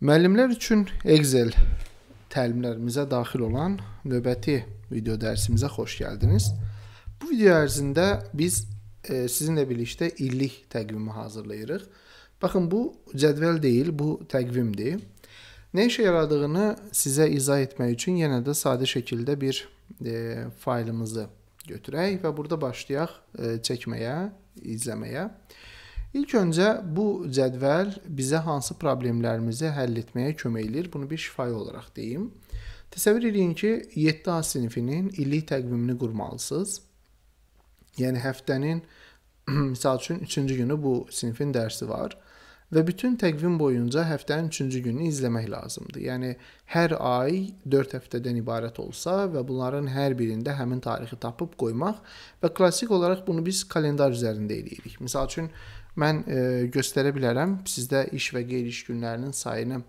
Müəllimlər üçün Excel təlimlərimizə daxil olan növbəti video dərsimizə xoş gəldiniz. Bu video ərzində biz e, sizinlə birlikdə illik təqvimi hazırlayırıq. Baxın, bu cədvəl deyil, bu təqvimdir. Nə işə yaradığını sizə izah etmək üçün yenə də sadə şəkildə bir e, faylımızı götürək və burada başlayaq e, çəkməyə, izləməyə. E, İlk öncə bu cədvəl bizə hansı problemlərimizi həll etməyə kömək eləyir? Bunu bir şifahi olaraq deyim. Təsəvvür edin ki, 7A sinifinin illik təqvimini qurmalısınız. Yəni həftənin misal üçün 3-cü günü bu sinifin dərsi var və bütün təqvim boyunca həftənin 3-cü gününü izləmək lazımdır. Yəni hər ay 4 həftədən ibarət olsa və bunların hər birində həmin tarixi tapıb qoymaq və klassik olaraq bunu biz kalendar üzərində eləyirik. Məsəl üçün mən e, göstərə bilərəm sizdə iş və qeyri-iş günlərinin sayını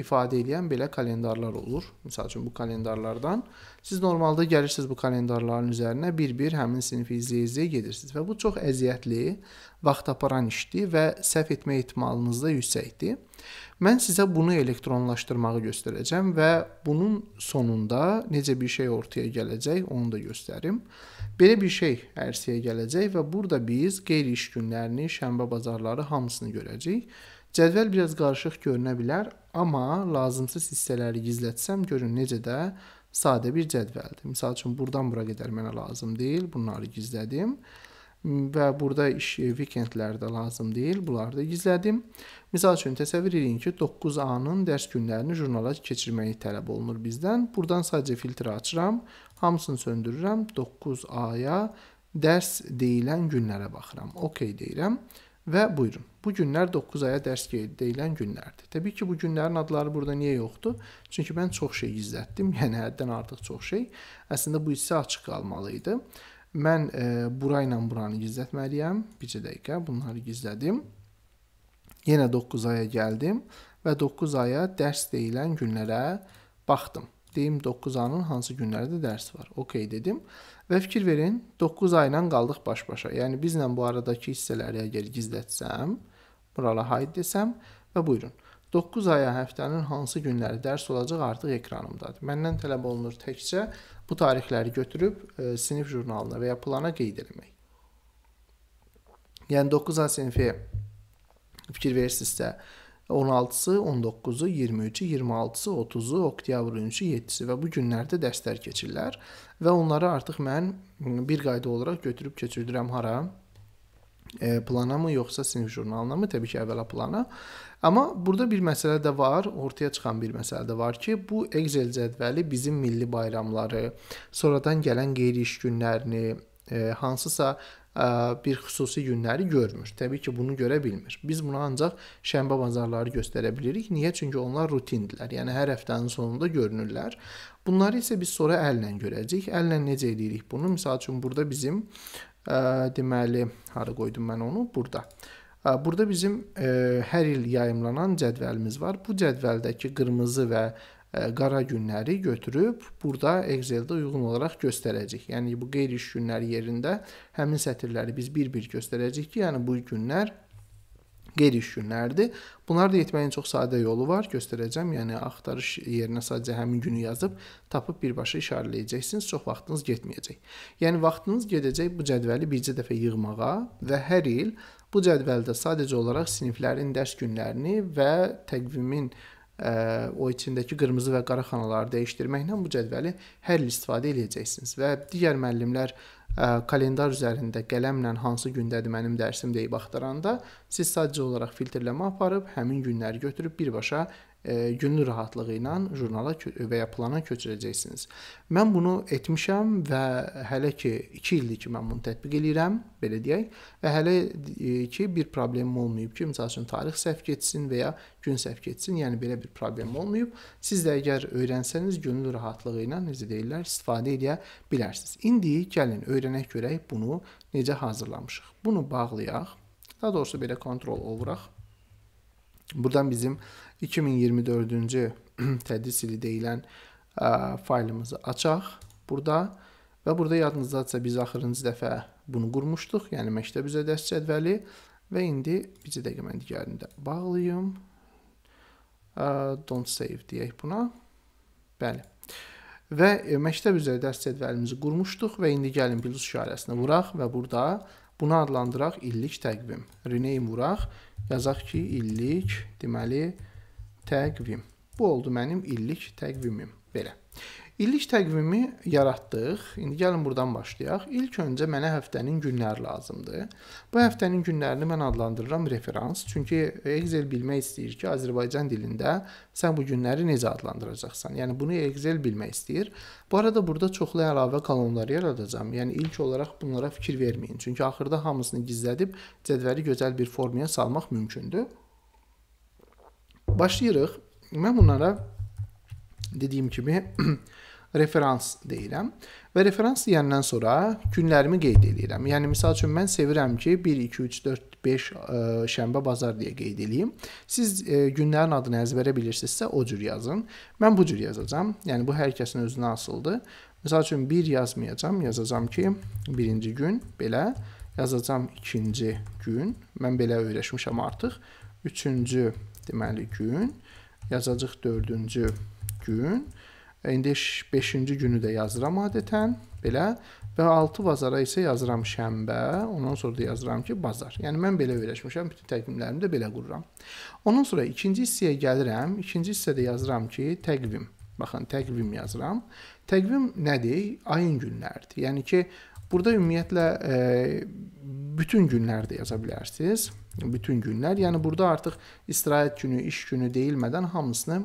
ifadə edən belə kalendarlar olur. Məsəl üçün bu kalendarlardan siz normalda gəlirsiniz bu kalendarların üzərinə bir-bir həmin sinifi izləyə-izləyə gedirsiniz və bu çox əziyyətli, vaxt aparan işdir və səhv etmə ehtimalınız da yüksəkdir. Mən sizə bunu elektronlaşdırmağı göstərəcəm və bunun sonunda necə bir şey ortaya gələcək, onu da göstərim. Belə bir şey ərsəyə gələcək və burada biz qeyri-iş günlərini, şənbə bazarları hamısını görəcəyik. Cədvəl biraz qarışıq görünə bilər, amma lazımsız hissələri gizlətsəm görün necə də sadə bir cədvəldir. Məsəl üçün burdan bura qədər mənə lazım deyil, bunları gizlədim və burada iş e, vikendlərdə lazım deyil, bunları da gizlədim. Məsəl üçün təsəvvür edin ki, 9A-nın dərs günlərini jurnala keçirməyi tələb olunur bizdən. Burdan sadəcə filtri açıram, hamısını söndürürəm, 9A-ya dərs deyilən günlərə baxıram. OK deyirəm. Və buyurun. Bu günlər 9 aya dərs deyilən günlərdir. Təbii ki, bu günlərin adları burada niyə yoxdur? Çünki mən çox şey gizlətdim, yəni həddən artıq çox şey. Əslində bu hissə açıq qalmalı idi. Mən e, bura ilə buranı gizlətməliyəm. Bircə dəqiqə bunları gizlədim. Yenə 9 aya gəldim və 9 aya dərs deyilən günlərə baxdım. Deyim 9 ayın hansı günlərdə dərs var. OK dedim. Və fikir verin, 9 ay ilə qaldıq baş-başa. Yəni bizlə bu aradakı hissələri əgər gizlətsəm, burala hide desəm və buyurun. 9 aya həftənin hansı günləri dərs olacaq artıq ekranımdadır. Məndən tələb olunur təkcə bu tarixləri götürüb e, sinif jurnalına və ya plana qeyd etmək. Yəni 9 ay sinfi fikir verirsinizsə, 16-sı, 19-u, 23-ü, 26-sı, 30-u, oktyabrın 3-ü, 7-si və bu günlərdə dərslər keçirlər və onları artıq mən bir qayda olaraq götürüb keçirdirəm hara? E, plana mı yoxsa sinif jurnalına mı? Təbii ki, əvvəla plana. Amma burada bir məsələ də var, ortaya çıxan bir məsələ də var ki, bu Excel cədvəli bizim milli bayramları, sonradan gələn qeyri-iş günlərini, e, hansısa bir xüsusi günləri görmür. Təbii ki, bunu görə bilmir. Biz bunu ancaq şənbə bazarları göstərə bilirik. Niyə? Çünki onlar rutindirlər. Yəni hər həftənin sonunda görünürlər. Bunları isə biz sonra əllə görəcəyik. Əllə necə edirik bunu? Məsəl üçün burada bizim deməli, hara qoydum mən onu? Burada. Burada bizim hər il yayımlanan cədvəlimiz var. Bu cədvəldəki qırmızı və E, qara günləri götürüb burada Excel-də uyğun olaraq göstərəcək. Yəni bu qeyri-iş günləri yerində həmin sətirləri biz bir-bir göstərəcəyik ki, yəni bu günlər qeyri-iş günlərdir. Bunları da etməyin çox sadə yolu var, göstərəcəm. Yəni axtarış yerinə sadəcə həmin günü yazıb tapıb birbaşa işarələyəcəksiniz. Çox vaxtınız getməyəcək. Yəni vaxtınız gedəcək bu cədvəli bircə dəfə yığmağa və hər il bu cədvəldə sadəcə olaraq siniflərin dərs günlərini və təqvimin o içindəki qırmızı və qara xanaları dəyişdirməklə bu cədvəli hər il istifadə edəcəksiniz və digər müəllimlər kalendar üzərində qələmlə hansı gündədir mənim dərsim deyib axtaranda siz sadəcə olaraq filtrləmə aparıb həmin günləri götürüb birbaşa E, günün rahatlığı ilə jurnala və ya plana köçürəcəksiniz. Mən bunu etmişəm və hələ ki 2 ildir ki mən bunu tətbiq eləyirəm, belə deyək, və hələ e, ki bir problemim olmayıb ki, məsəl üçün tarix səhv getsin və ya gün səhv getsin, yəni belə bir problem olmayıb. Siz də əgər öyrənsəniz günün rahatlığı ilə necə deyirlər, istifadə edə bilərsiniz. İndi gəlin öyrənək görək bunu necə hazırlamışıq. Bunu bağlayaq. Daha doğrusu belə kontrol oluraq. Buradan bizim 2024-cü tədris ili deyilən ə, faylımızı açaq burada və burada yadınızdadsa biz axırıncı dəfə bunu qurmuşduq, yəni məktəb üzrə dərs cədvəli və indi bir dəqiqə mən digərini də bağlayım. Ə, don't save deyək buna. Bəli. Və ə, e, məktəb üzrə dərs cədvəlimizi qurmuşduq və indi gəlin plus işarəsinə vuraq və burada bunu adlandıraq illik təqvim. Rename vuraq, yazaq ki, illik, deməli, təqvim təqvim. Bu oldu mənim illik təqvimim. Belə. İllik təqvimi yaratdıq. İndi gəlin burdan başlayaq. İlk öncə mənə həftənin günləri lazımdır. Bu həftənin günlərini mən adlandırıram referans. Çünki Excel bilmək istəyir ki, Azərbaycan dilində sən bu günləri necə adlandıracaqsan. Yəni bunu Excel bilmək istəyir. Bu arada burada çoxlu əlavə kolonlar yaradacağam. Yəni ilk olaraq bunlara fikir verməyin. Çünki axırda hamısını gizlədib cədvəli gözəl bir formaya salmaq mümkündür. Başlayırıq. Mən bunlara dediyim kimi referans deyirəm və referans deyəndən sonra günlərimi qeyd eləyirəm. Yəni misal üçün mən sevirəm ki, 1 2 3 4 5 ə, şənbə bazar deyə qeyd eləyim. Siz ə, e, günlərin adını əzbərə bilirsinizsə o cür yazın. Mən bu cür yazacağam. Yəni bu hər kəsin özünə asıldı. Məsəl üçün 1 yazmayacağam, yazacağam ki, 1-ci gün belə, yazacağam 2-ci gün. Mən belə öyrəşmişəm artıq. 3-cü deməli gün. Yazacaq dördüncü gün. İndi 5-ci günü də yazıram adətən, belə. Və 6 bazara isə yazıram şənbə, ondan sonra da yazıram ki, bazar. Yəni, mən belə öyrəşmişəm, bütün təqvimlərimi də belə qururam. Ondan sonra ikinci hissəyə gəlirəm, ikinci hissədə yazıram ki, təqvim. Baxın, təqvim yazıram. Təqvim nədir? Ayın günləridir. Yəni ki, burada ümumiyyətlə e, bütün günləri də yaza bilərsiniz bütün günlər. Yəni burada artıq istirahət günü, iş günü deyilmədən hamısını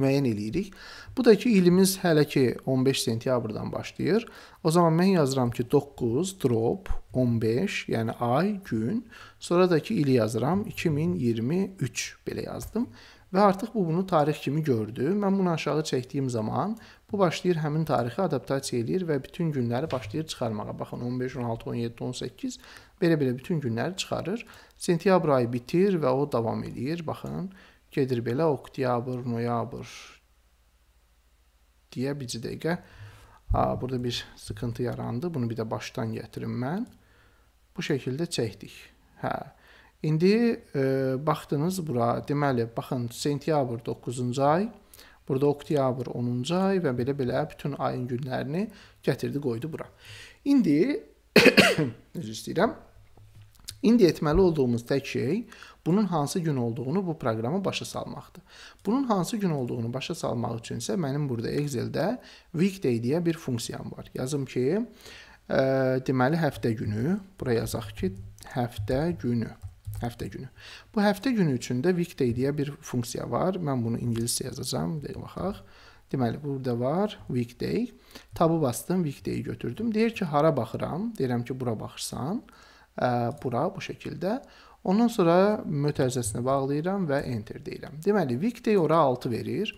müəyyən eləyirik. Bu da ki, ilimiz hələ ki 15 sentyabrdan başlayır. O zaman mən yazıram ki, 9 drop 15, yəni ay, gün. Sonra da ki, ili yazıram 2023 belə yazdım. Və artıq bu bunu tarix kimi gördü. Mən bunu aşağı çəkdiyim zaman bu başlayır həmin tarixi adaptasiya eləyir və bütün günləri başlayır çıxarmağa. Baxın 15, 16, 17, 18 Belə-belə bütün günləri çıxarır. Sentyabr ayı bitir və o davam eləyir. Baxın, gedir belə oktyabr, noyabr deyə bir dəqiqə a, burada bir sıkıntı yarandı. Bunu bir də başdan gətirim mən. Bu şəkildə çəkdik. Hə. İndi e, baxdınız bura. Deməli, baxın, sentyabr 9-cu ay, burada oktyabr 10-cu ay və belə-belə bütün ayın günlərini gətirdi, qoydu bura. İndi Üzr istəyirəm. İndi etməli olduğumuz tək şey bunun hansı gün olduğunu bu proqramı başa salmaqdır. Bunun hansı gün olduğunu başa salmaq üçün isə mənim burada Excel-də weekday deyə bir funksiyam var. Yazım ki, ə, e, deməli həftə günü, bura yazaq ki, həftə günü. Həftə günü. Bu həftə günü üçün də weekday deyə bir funksiya var. Mən bunu ingiliscə yazacağam, deyə baxaq. Deməli, burada var weekday. Tabı bastım, weekday götürdüm. Deyir ki, hara baxıram? Deyirəm ki, bura baxırsan. Ə, bura bu şəkildə. Ondan sonra mötərizəsinə bağlayıram və enter deyirəm. Deməli, weekday ora 6 verir.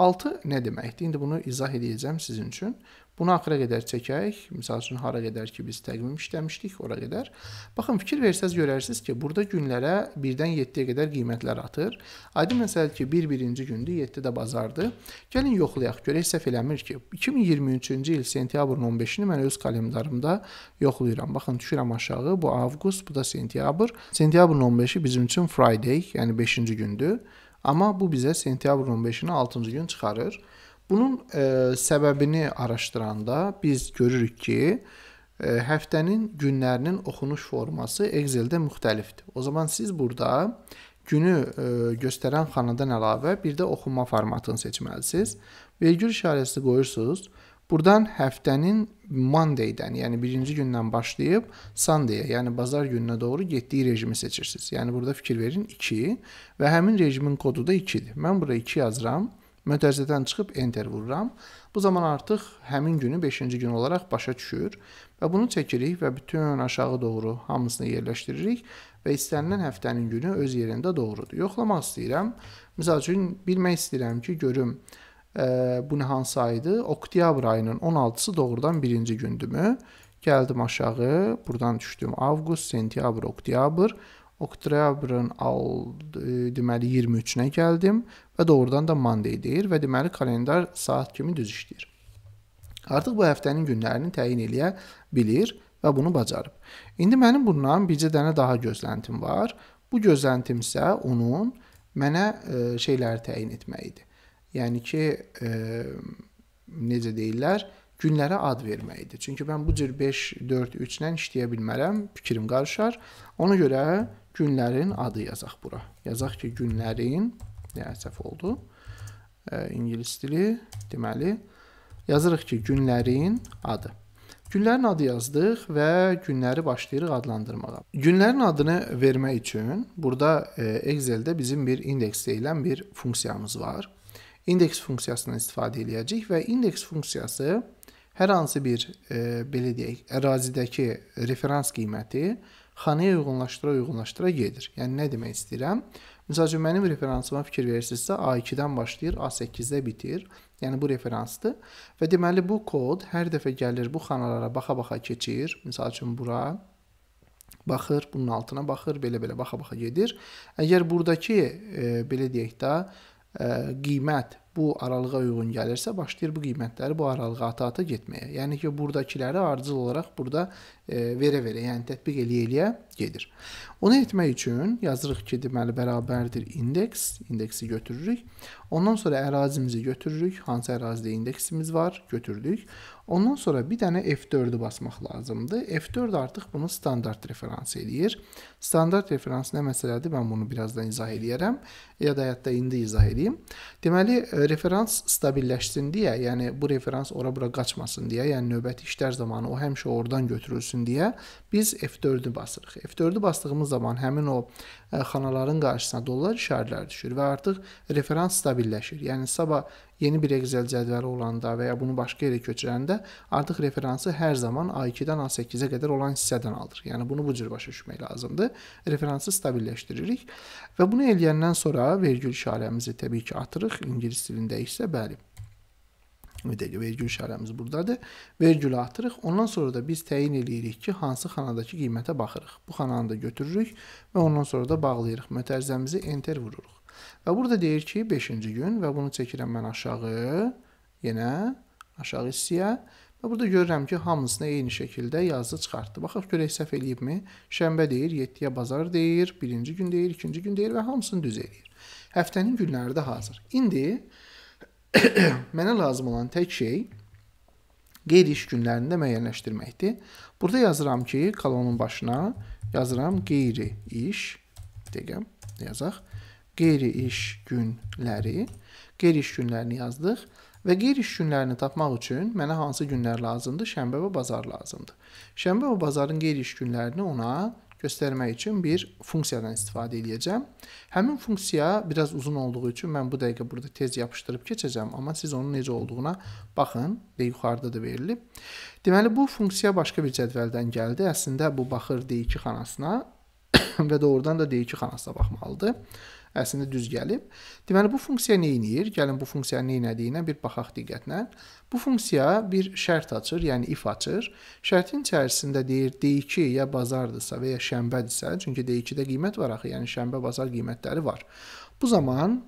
6 nə deməkdir? İndi bunu izah edəcəm sizin üçün. Bunu axıra qədər çəkək. Məsəl üçün hara qədər ki biz təqvim işləmişdik, ora qədər. Baxın fikir versəz görərsiniz ki, burada günlərə 1-dən 7-yə qədər qiymətlər atır. Adi məsəl ki, 1 birinci gündür, 7 də bazardır. Gəlin yoxlayaq, görək səhv eləmir ki, 2023-cü il sentyabrın 15-ini mən öz kalendarımda yoxlayıram. Baxın düşürəm aşağı. Bu avqust, bu da sentyabr. Sentyabrın 15-i bizim üçün Friday, yəni 5-ci gündür. Amma bu bizə sentyabrın 15-ni 6-cı gün çıxarır. Bunun e, səbəbini araşdıranda biz görürük ki, e, həftənin günlərinin oxunuş forması Excel-də müxtəlifdir. O zaman siz burada günü e, göstərən xanadan əlavə bir də oxunma formatını seçməlisiniz. Vergül işarəsi qoyursunuz. Burdan həftənin Monday-dən, yəni birinci gündən başlayıb Sunday-ə, yəni bazar gününə doğru getdiyi rejimi seçirsiniz. Yəni burada fikir verin 2 və həmin rejimin kodu da 2-dir. Mən bura 2 yazıram, mötərizədən çıxıb enter vururam. Bu zaman artıq həmin günü 5-ci gün olaraq başa düşür və bunu çəkirik və bütün aşağı doğru hamısını yerləşdiririk və istənilən həftənin günü öz yerində doğrudur. Yoxlamaq istəyirəm. Məsəl üçün bilmək istəyirəm ki, görüm bu nə hansı aydı? Oktyabr ayının 16-sı doğrudan birinci gündümü. Gəldim aşağı, buradan düşdüm avqust, sentyabr, oktyabr. Oktyabrın deməli 23-nə gəldim və doğrudan da Monday deyir və deməli kalendar saat kimi düz işləyir. Artıq bu həftənin günlərini təyin eləyə bilir və bunu bacarıb. İndi mənim bundan bircə dənə daha gözləntim var. Bu gözləntim isə onun mənə e, şeyləri təyin etməyidir. Yəni ki, e, necə deyirlər, günlərə ad verməkdir. Çünki mən bu cür 5, 4, 3-lə işləyə bilmərəm, fikrim qarışar. Ona görə günlərin adı yazaq bura. Yazaq ki, günlərin, nə əsəf oldu, e, ingilis dili, deməli, yazırıq ki, günlərin adı. Günlərin adı yazdıq və günləri başlayırıq adlandırmağa. Günlərin adını vermək üçün burada e, Excel-də bizim bir indeks deyilən bir funksiyamız var indeks funksiyasından istifadə eləyəcəyik və indeks funksiyası hər hansı bir e, belə deyək, ərazidəki referans qiyməti xanaya uyğunlaşdıra uyğunlaşdıra gedir. Yəni nə demək istəyirəm? Məsəl üçün mənim referansıma fikir verirsinizsə A2-dən başlayır, A8-də bitir. Yəni bu referansdır və deməli bu kod hər dəfə gəlir bu xanalara baxa-baxa keçir. Məsəl üçün bura baxır, bunun altına baxır, belə-belə baxa-baxa gedir. Əgər burdakı e, belə deyək də qiymət bu aralığa uyğun gəlirsə, başlayır bu qiymətləri bu aralığa ata-ata getməyə. Yəni ki, burdakiləri ardıcıl olaraq burada verə-verə, yəni tətbiq eləyə-eləyə gedir. Onu etmək üçün yazırıq ki, deməli bərabərdir indeks, indeksi götürürük. Ondan sonra ərazimizi götürürük, hansı ərazidə indeksimiz var, götürdük. Ondan sonra bir dənə F4-ü basmaq lazımdır. F4 artıq bunu standart referans eləyir. Standart referans nə məsələdir? Mən bunu birazdan izah eləyərəm. Ya da hətta indi izah eləyim. Deməli, e, referans stabilləşsin deyə, yəni bu referans ora-bura qaçmasın deyə, yəni növbəti işlər zamanı o həmişə oradan götürülsün deyə biz F4-ü basırıq. F4-ü basdığımız zaman həmin o e, xanaların qarşısına dollar işarələri düşür və artıq referans stabilləşir. Yəni sabah yeni bir Excel cədvəli olanda və ya bunu başqa yerə köçürəndə artıq referansı hər zaman A2-dən A8-ə qədər olan hissədən alır. Yəni bunu bu cür başa düşmək lazımdır. Referansı stabilləşdiririk və bunu eləyəndən sonra vergül işarəmizi təbii ki atırıq. İngilis dilində isə bəli. Bir dəqiqə vergül işarəmiz burdadır. Vergülü atırıq. Ondan sonra da biz təyin eləyirik ki, hansı xanadakı qiymətə baxırıq. Bu xananı da götürürük və ondan sonra da bağlayırıq. Mötərizəmizi enter vururuq. Və burada deyir ki, 5-ci gün və bunu çəkirəm mən aşağı, yenə aşağı hissiyə və burada görürəm ki, hamısını eyni şəkildə yazı çıxartdı. Baxaq görək səhv eləyibmi? Şənbə deyir, 7-yə bazar deyir, 1-ci gün deyir, 2-ci gün deyir və hamısını düz eləyir. Həftənin günləri də hazır. İndi mənə lazım olan tək şey qeyri-iş günlərində müəyyənləşdirməkdir. Burada yazıram ki, kolonun başına yazıram qeyri-iş, deyəm, yazaq. Qeyri-iş günləri, qeyri-iş günlərini yazdıq və qeyri-iş günlərini tapmaq üçün mənə hansı günlər lazımdır? Şənbə və bazar lazımdır. Şənbə və bazarın qeyri-iş günlərini ona göstərmək üçün bir funksiyadan istifadə edəcəm. Həmin funksiya biraz uzun olduğu üçün mən bu dəqiqə burada tez yapışdırıb keçəcəm, amma siz onun necə olduğuna baxın, və yuxarıda da verilib. Deməli bu funksiya başqa bir cədvəldən gəldi. Əslində bu baxır D2 xanasına və doğrudan da D2 xanasına baxmalıdır. Əslində düz gəlib. Deməli bu funksiya nə edir? Gəlin bu funksiyanın nə etdiyinə bir baxaq diqqətlə. Bu funksiya bir şərt açır, yəni if açır. Şərtin içərisində deyir D2 ya bazardırsa və ya şənbədirsə, çünki D2-də qiymət var axı, yəni şənbə bazar qiymətləri var. Bu zaman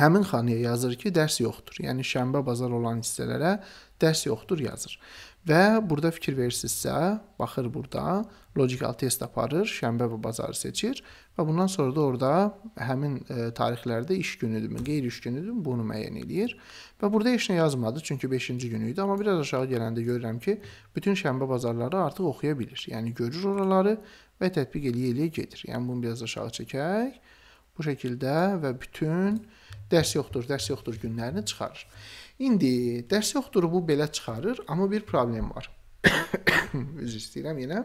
həmin xanaya yazır ki, dərs yoxdur. Yəni şənbə bazar olan hissələrə dərs yoxdur yazır. Və burada fikir versinizsə, baxır burada, logical test aparır, şənbə və bazarı seçir və bundan sonra da orada həmin ə, e, tarixlərdə iş günüdürmü, qeyri-iş günüdürmü bunu müəyyən eləyir. Və burada heç nə yazmadı, çünki 5-ci günü idi, amma biraz aşağı gələndə görürəm ki, bütün şənbə bazarları artıq oxuya bilir. Yəni görür oraları və tətbiq eləyə-eləyə gedir. Yəni bunu biraz aşağı çəkək. Bu şəkildə və bütün dərs yoxdur, dərs yoxdur günlərini çıxarır. İndi dərs yoxdur, bu belə çıxarır, amma bir problem var. Üzr istəyirəm yenə.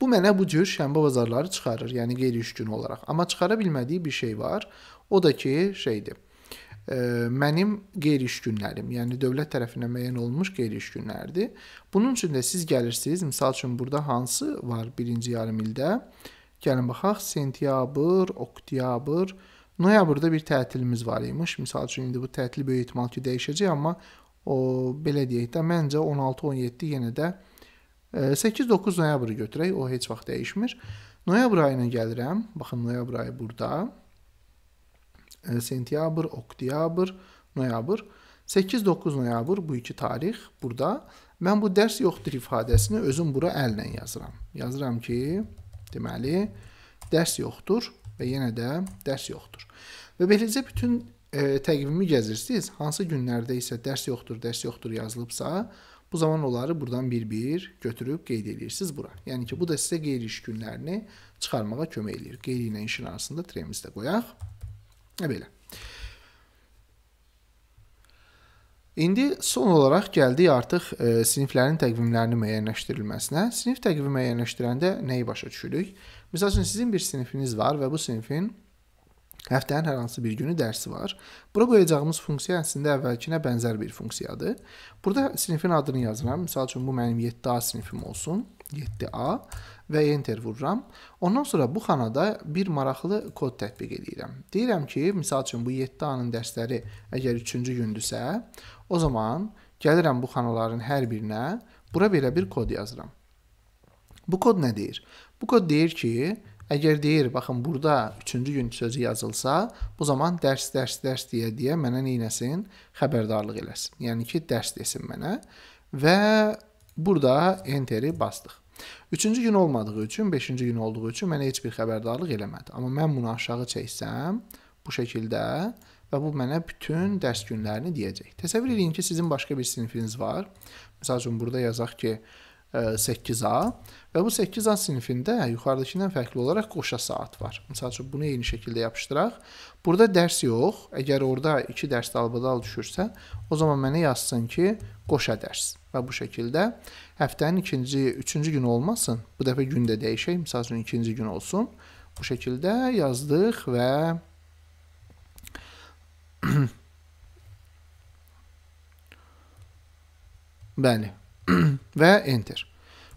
Bu mənə bu cür şənbə bazarları çıxarır, yəni qeyri-iş günü olaraq. Amma çıxara bilmədiyi bir şey var. O da ki, şeydir. E, mənim qeyri-iş günlərim, yəni dövlət tərəfindən müəyyən olunmuş qeyri-iş günlərdir. Bunun üçün də siz gəlirsiniz. Məsəl üçün burada hansı var birinci yarım ildə? Gəlin baxaq. Sentyabr, oktyabr, oktyabr Noyabrda bir tətilimiz var imiş. Məsəl üçün indi bu tətil böyük ehtimal ki, dəyişəcək, amma o belə deyək də məncə 16-17 yenə də 8-9 e, noyabrı götürək, o heç vaxt dəyişmir. Noyabr ayına gəlirəm. Baxın, noyabr ayı burada. E, sentyabr, oktyabr, noyabr. 8-9 noyabr bu iki tarix burada. Mən bu dərs yoxdur ifadəsini özüm bura əllə yazıram. Yazıram ki, deməli, dərs yoxdur və yenə də dərs yoxdur. Və beləcə bütün e, təqvimi gəzirsiniz. Hansı günlərdə isə dərs yoxdur, dərs yoxdur yazılıbsa, bu zaman onları buradan bir-bir götürüb qeyd edirsiniz bura. Yəni ki, bu da sizə qeyri-iş günlərini çıxarmağa kömək eləyir. Qeyri ilə işin arasında tremizi də qoyaq. Belə. İndi son olaraq gəldik artıq e, siniflərin təqvimlərinin müəyyənləşdirilməsinə. Sinif təqvimi müəyyənləşdirəndə nəyi başa düşürük? Məsələn, sizin bir sinifiniz var və bu sinifin Həftənin hər hansı bir günü dərsi var. Bura qoyacağımız funksiya əslində əvvəlkinə bənzər bir funksiyadır. Burada sinifin adını yazıram. Məsəl üçün bu mənim 7A sinifim olsun. 7A və enter vururam. Ondan sonra bu xanada bir maraqlı kod tətbiq edirəm. Deyirəm ki, məsəl üçün bu 7A-nın dərsləri əgər 3-cü gündürsə, o zaman gəlirəm bu xanaların hər birinə, bura belə bir kod yazıram. Bu kod nə deyir? Bu kod deyir ki, Əgər deyir, baxın burada 3-cü gün sözü yazılsa, bu zaman dərs, dərs, dərs deyə deyə mənə neynəsin? Xəbərdarlıq eləsin. Yəni ki, dərs desin mənə və burada enteri bastıq. 3-cü gün olmadığı üçün, 5-ci gün olduğu üçün mənə heç bir xəbərdarlıq eləmədi. Amma mən bunu aşağı çəksəm bu şəkildə və bu mənə bütün dərs günlərini deyəcək. Təsəvvür edin ki, sizin başqa bir sinifiniz var. Məsəl üçün burada yazaq ki, 8A e, və bu 8A sinifində yəni yuxarıdakından fərqli olaraq qoşa saat var. Məsəl üçün bunu eyni şəkildə yapışdıraq. Burada dərs yox, əgər orada 2 dərs dalbadal düşürsə, o zaman mənə yazsın ki, qoşa dərs. Və bu şəkildə həftənin ikinci, üçüncü günü olmasın, bu dəfə gündə dəyişək, məsəl üçün ikinci gün olsun. Bu şəkildə yazdıq və Bəli, və enter.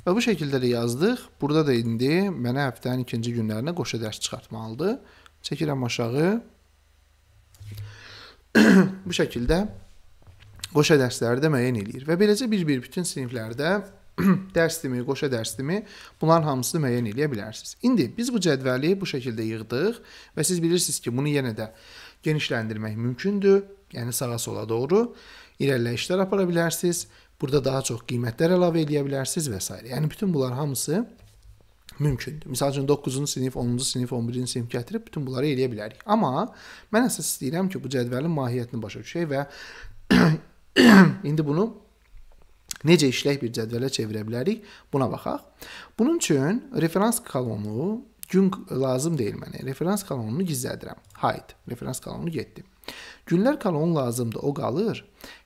Və bu şəkildə də yazdıq. Burada da indi mənə həftənin ikinci günlərinə qoşa dərs çıxartmalıdır. Çəkirəm aşağı. bu şəkildə qoşa dərsləri də müəyyən eləyir. Və beləcə bir-bir bütün siniflərdə dərs timi, qoşa dərs timi bunların hamısını müəyyən eləyə bilərsiniz. İndi biz bu cədvəli bu şəkildə yığdıq və siz bilirsiniz ki, bunu yenə də genişləndirmək mümkündür. Yəni sağa sola doğru irəliləyişlər apara bilərsiniz Burada daha çox qiymətlər əlavə edə bilərsiniz və s. Yəni bütün bunlar hamısı mümkündür. Məsəl üçün 9-cu sinif, 10-cu sinif, 11-ci sinif gətirib bütün bunları eləyə bilərik. Amma mən əsas istəyirəm ki, bu cədvəlin mahiyyətini başa düşək və indi bunu necə işlək bir cədvələ çevirə bilərik, buna baxaq. Bunun üçün referans kolonu gün lazım deyil mənə. Referans kolonunu gizlədirəm. Hide referans kolonu getdi. Günlər kalon lazımdır, o qalır.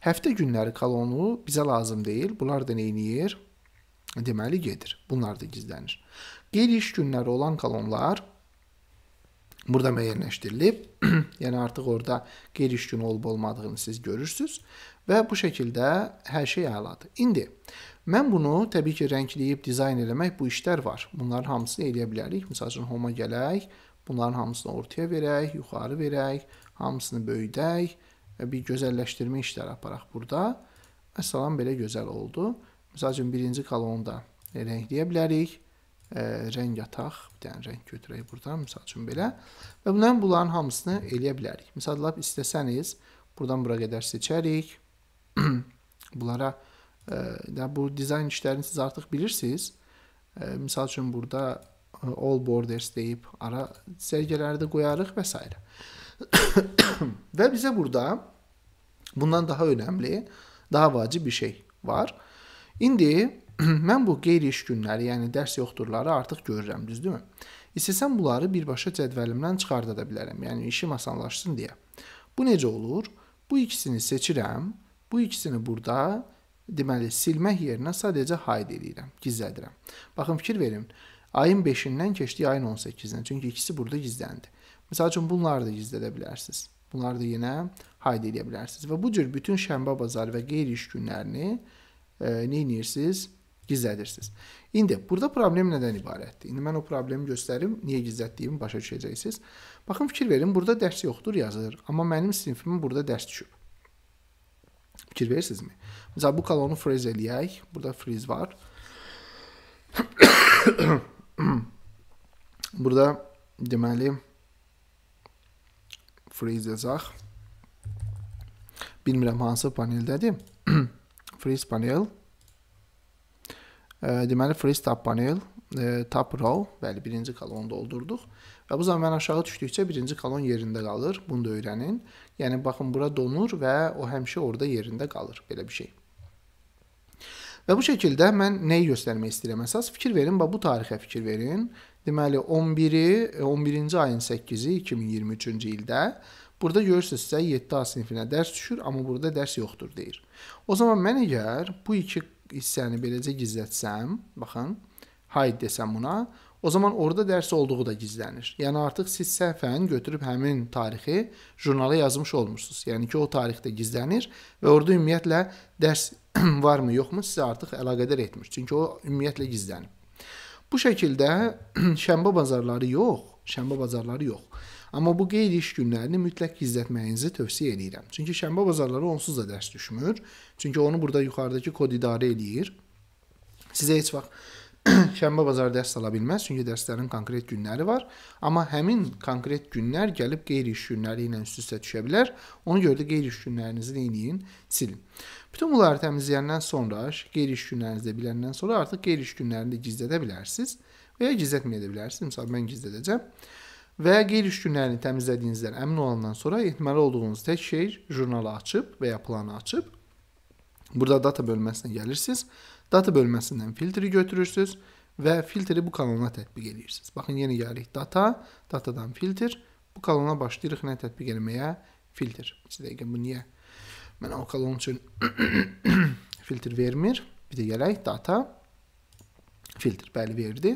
Həftə günləri kalonu bizə lazım deyil. Bunlar da neyiniyir? Deməli gedir. Bunlar da gizlənir. Qeyri-iş günləri olan kalonlar burada müəyyənləşdirilib. yəni artıq orada qeyri-iş günü olub olmadığını siz görürsüz və bu şəkildə hər şey əladır. İndi mən bunu təbii ki, rəngləyib dizayn eləmək bu işlər var. Bunların hamısını eləyə bilərik. Məsələn, home-a gələk, bunların hamısını ortaya verək, yuxarı verək, hamısını böyüdək və bir gözəlləşdirmə işləri aparaq burada. Məsələn, belə gözəl oldu. Məsəl üçün, birinci kolonda e, rəngləyə bilərik. E, rəng ataq, bir dənə rəng götürək buradan, məsəl üçün belə. Və bundan bunların hamısını eləyə bilərik. Məsəl, lab istəsəniz, buradan bura qədər seçərik. Bunlara, e, də bu dizayn işlərini siz artıq bilirsiniz. E, məsəl üçün, burada e, all borders deyib, ara sərgələri də qoyarıq və s. Ve bize burada bundan daha önemli, daha vacib bir şey var. İndi mən bu qeyri-iş günləri, yəni dərs yoxdurları artıq görürəm, düzdürmü? İstəsəm bunları birbaşa cədvəlimdən çıxarda da bilərəm. Yəni işim asanlaşsın deyə. Bu necə olur? Bu ikisini seçirəm. Bu ikisini burada deməli silmək yerinə sadəcə hide edirəm, gizlədirəm. Baxın fikir verin. Ayın 5-dən keçdi ayın 18-nə. Çünki ikisi burada gizləndi. Məsəl üçün bunları da gizlədə bilərsiniz. Bunları da yenə hayd edə bilərsiniz. Və bu cür bütün şənbə bazarı və qeyri-iş günlərini e, nə edirsiniz? Gizlədirsiniz. İndi burada problem nədən ibarətdir? İndi mən o problemi göstərim, niyə gizlətdiyimi başa düşəcəksiniz. Baxın, fikir verin, burada dərs yoxdur, yazılır. Amma mənim sinifimin burada dərs düşüb. Fikir verirsinizmi? Məsələn, bu kolonu freeze eləyək. Burada freeze var. burada deməli freeze yazaq. Bilmirəm hansı paneldədir. freeze panel. E, deməli freeze tab panel, e, tab row, bəli, birinci kolonu doldurduq. Və bu zaman mən aşağı düşdükcə birinci kolon yerində qalır. Bunu da öyrənin. Yəni baxın bura donur və o həmişə orada yerində qalır. Belə bir şey. Və bu şəkildə mən nəyi göstərmək istəyirəm? Əsas fikir verin, bax bu tarixə fikir verin. Deməli 11-i 11-ci e, ayın 8-i 2023-cü ildə Burada görürsünüz sizə 7A sinifinə dərs düşür, amma burada dərs yoxdur deyir. O zaman mən əgər bu iki hissəni beləcə gizlətsəm, baxın, hide desəm buna, o zaman orada dərs olduğu da gizlənir. Yəni artıq siz səhvən götürüb həmin tarixi jurnala yazmış olmursunuz. Yəni ki, o tarixdə gizlənir və orada ümumiyyətlə dərs varmı, yoxmu sizə artıq əlaqədar etmir. Çünki o ümumiyyətlə gizlənib. Bu şəkildə şənbə bazarları yox, şənbə bazarları yox. Amma bu qeyri-iş günlərini mütləq gizlətməyinizi tövsiyə edirəm. Çünki şənbə bazarları onsuz da dərs düşmür. Çünki onu burada yuxarıdakı kod idarə eləyir. Sizə heç vaxt şənbə bazar dərs ala bilməz, çünki dərslərin konkret günləri var. Amma həmin konkret günlər gəlib qeyri-iş günləri ilə üst-üstə düşə bilər. Ona görə də qeyri-iş günlərinizi eləyin, silin. Bütün bunları təmizləyəndən sonra, qeyri-iş günlərinizi də biləndən sonra artıq qeyri-iş günlərini də gizlədə bilərsiniz və ya gizlətməyə də bilərsiniz. Məsələn, mən gizlədəcəm. Və qeyri-iş günlərini təmizlədiyinizdən əmin olandan sonra etməli olduğunuz tək şey jurnalı açıb və ya planı açıb Burada data bölməsinə gəlirsiniz Data bölməsindən filtri götürürsüz və filtri bu kolona tətbiq edirsiniz. Baxın, yenə gəlirik data, datadan filtr. Bu kolona başlayırıq nə tətbiq etməyə? Filtr. Bir dəqiqə bu niyə? Mənə o kolon üçün filtr vermir. Bir də gələk data filtr bəli verdi.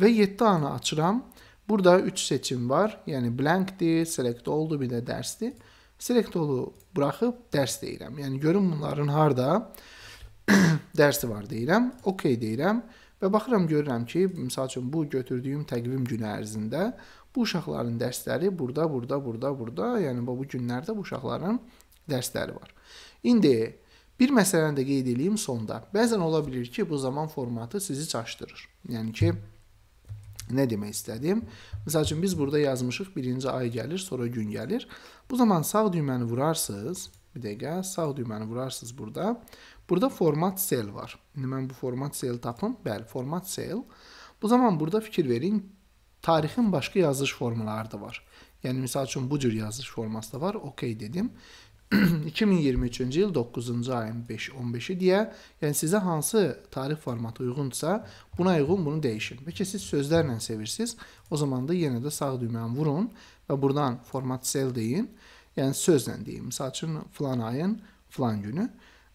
Və 7 anı açıram. Burada 3 seçim var. Yəni blankdir, select oldu, bir də dərsdir. Select olu buraxıb dərs deyirəm. Yəni görün bunların harda. dərsi var deyirəm, okey deyirəm və baxıram görürəm ki, məsəl üçün bu götürdüyüm təqvim günü ərzində bu uşaqların dərsləri burada, burada, burada, burada, yəni bu günlərdə bu uşaqların dərsləri var. İndi Bir məsələni də qeyd edeyim sonda. Bəzən ola bilər ki, bu zaman formatı sizi çaşdırır. Yəni ki, Nə demək istədim? Məsəl üçün biz burada yazmışıq, birinci ay gəlir, sonra gün gəlir. Bu zaman sağ düyməni vurarsınız, bir dəqiqə, sağ düyməni vurarsınız burada Burada format cell var. İndi mən bu format cell tapım. Bəli, format cell. Bu zaman burada fikir verin, tarixin başqa yazılış formaları da var. Yəni misal üçün bu cür yazılış forması da var. OK dedim. 2023-cü il 9-cu ayın 5-15-i deyə, yəni sizə hansı tarix formatı uyğundursa, buna uyğun bunu dəyişin. Bəlkə siz sözlərlə sevirsiniz, o zaman da yenə də sağ düyməni vurun və buradan format cell deyin, yəni sözlə deyin. Məsəl üçün, filan ayın filan günü.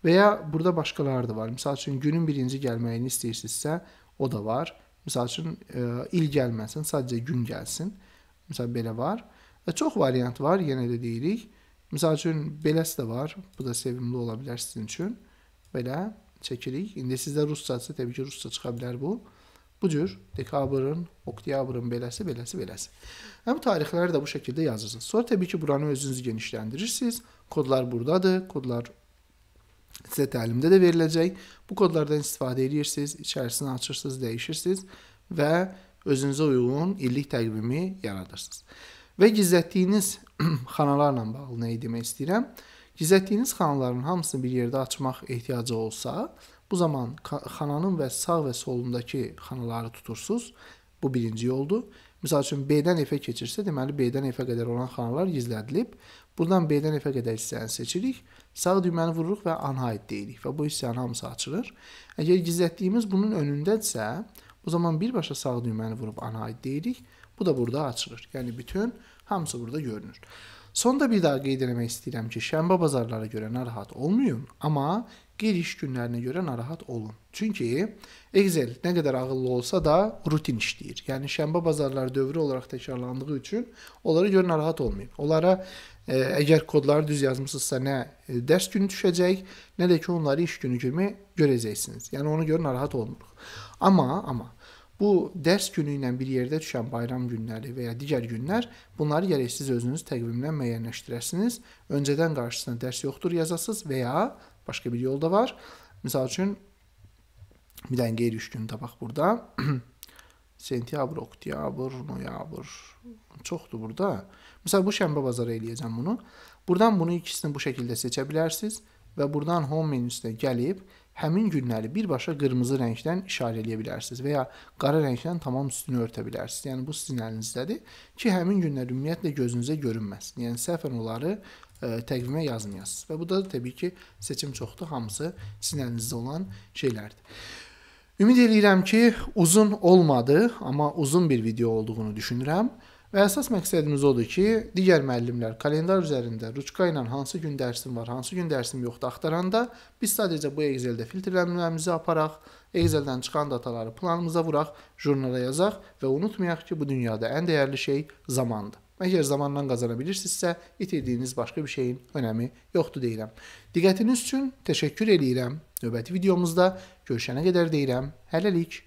Və ya burada başqaları da var. Məsəl üçün günün birinci gəlməyini istəyirsinizsə, o da var. Məsəl üçün e, il gəlməsin, sadəcə gün gəlsin. Məsəl belə var. Və e, çox variant var, yenə də deyirik. Məsəl üçün beləsi də var. Bu da sevimli ola bilər sizin üçün. Belə çəkirik. İndi sizdə ruscası, təbii ki, rusca çıxa bilər bu. Bu cür dekabrın, oktyabrın beləsi, beləsi, beləsi. Həm tarixləri də bu şəkildə yazırsınız. Sonra təbii ki, buranı özünüz genişləndirirsiniz. Kodlar burdadır. Kodlar Sizə təlimdə də veriləcək. Bu kodlardan istifadə edirsiniz, içərisini açırsınız, dəyişirsiniz və özünüzə uyğun illik təqvimi yaradırsınız. Və gizlətdiyiniz xanalarla bağlı nə demək istəyirəm? Gizlətdiyiniz xanaların hamısını bir yerdə açmaq ehtiyacı olsa, bu zaman xananın və sağ və solundakı xanaları tutursunuz. Bu birinci yoldur. Məsəl üçün B-dən F-ə keçirsə, deməli B-dən F-ə qədər olan xanalar gizlədilib. Buradan B-dən F-ə qədər hissəni seçirik Sağ düyməni vururuq və unhide deyirik və bu hissənin hamısı açılır. Əgər gizlətdiyimiz bunun önündədirsə, o zaman birbaşa sağ düyməni vurub unhide deyirik. Bu da burada açılır. Yəni bütün hamısı burada görünür. Sonda bir daha qeyd etmək istəyirəm ki, şənbə bazarlara görə narahat olmayın, amma giriş günlərinə görə narahat olun. Çünki Excel nə qədər ağıllı olsa da rutin işləyir. Yəni şənbə bazarları dövrü olaraq təkrarlandığı üçün onlara görə narahat olmayın. Onlara ə, e, əgər kodları düz yazmısınızsa nə e, dərs günü düşəcək, nə də ki onları iş günü kimi görəcəksiniz. Yəni ona görə narahat olmuruq. Amma amma Bu dərs günü ilə bir yerdə düşən bayram günləri və ya digər günlər bunları gərək siz özünüz təqvimdən müəyyənləşdirəsiniz. Öncədən qarşısına dərs yoxdur yazasınız və ya Başqa bir yol da var. Məsəl üçün bir dənə qeyri-üç gün tapaq burada. Sentyabr, oktyabr, noyabr. Çoxdur burada. Məsələn bu şənbə bazarı eləyəcəm bunu. Burdan bunu ikisini bu şəkildə seçə bilərsiniz və burdan home menüsünə gəlib həmin günləri birbaşa qırmızı rəngdən işarə eləyə bilərsiniz və ya qara rəngdən tamam üstünü örtə bilərsiniz. Yəni bu sizin əlinizdədir ki, həmin günlər ümumiyyətlə gözünüzə görünməsin. Yəni səhvən onları ə, e, təqvimə yazmayasınız. Və bu da təbii ki, seçim çoxdur, hamısı sizin əlinizdə olan şeylərdir. Ümid edirəm ki, uzun olmadı, amma uzun bir video olduğunu düşünürəm. Və əsas məqsədimiz odur ki, digər müəllimlər kalendar üzərində ruçka ilə hansı gün dərsim var, hansı gün dərsim yoxdur axtaranda biz sadəcə bu Excel-də filtrləmələrimizi aparaq, Excel-dən çıxan dataları planımıza vuraq, jurnala yazaq və unutmayaq ki, bu dünyada ən dəyərli şey zamandır. Məgər zamandan qazana bilirsinizsə, itirdiyiniz başqa bir şeyin önəmi yoxdur deyirəm. Diqqətiniz üçün təşəkkür eləyirəm. Növbəti videomuzda görüşənə qədər deyirəm. Hələlik.